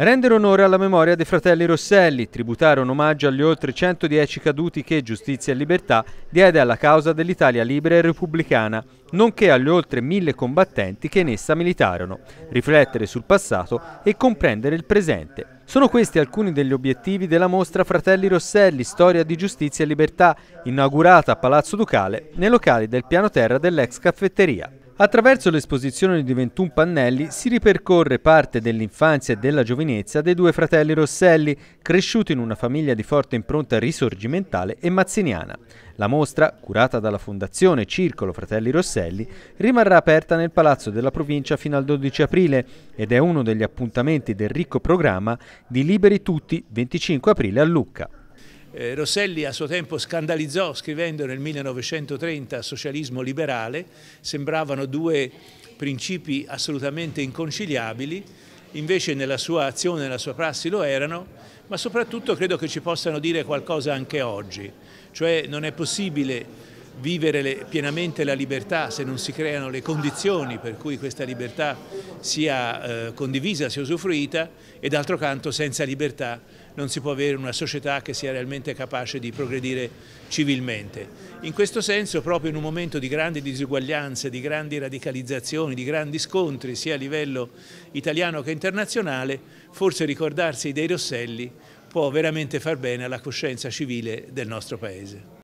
Rendere onore alla memoria dei fratelli Rosselli, tributare un omaggio agli oltre 110 caduti che Giustizia e Libertà diede alla causa dell'Italia libera e repubblicana, nonché agli oltre mille combattenti che in essa militarono, riflettere sul passato e comprendere il presente. Sono questi alcuni degli obiettivi della mostra Fratelli Rosselli, Storia di Giustizia e Libertà, inaugurata a Palazzo Ducale nei locali del piano terra dell'ex caffetteria. Attraverso l'esposizione di 21 pannelli si ripercorre parte dell'infanzia e della giovinezza dei due fratelli Rosselli, cresciuti in una famiglia di forte impronta risorgimentale e mazziniana. La mostra, curata dalla Fondazione Circolo Fratelli Rosselli, rimarrà aperta nel Palazzo della Provincia fino al 12 aprile ed è uno degli appuntamenti del ricco programma di Liberi Tutti 25 aprile a Lucca. Eh, Rosselli a suo tempo scandalizzò scrivendo nel 1930 socialismo liberale, sembravano due principi assolutamente inconciliabili, invece nella sua azione, e nella sua prassi lo erano, ma soprattutto credo che ci possano dire qualcosa anche oggi, cioè non è possibile vivere le, pienamente la libertà se non si creano le condizioni per cui questa libertà sia eh, condivisa, sia usufruita e d'altro canto senza libertà non si può avere una società che sia realmente capace di progredire civilmente. In questo senso proprio in un momento di grandi disuguaglianze, di grandi radicalizzazioni, di grandi scontri sia a livello italiano che internazionale, forse ricordarsi dei Rosselli può veramente far bene alla coscienza civile del nostro Paese.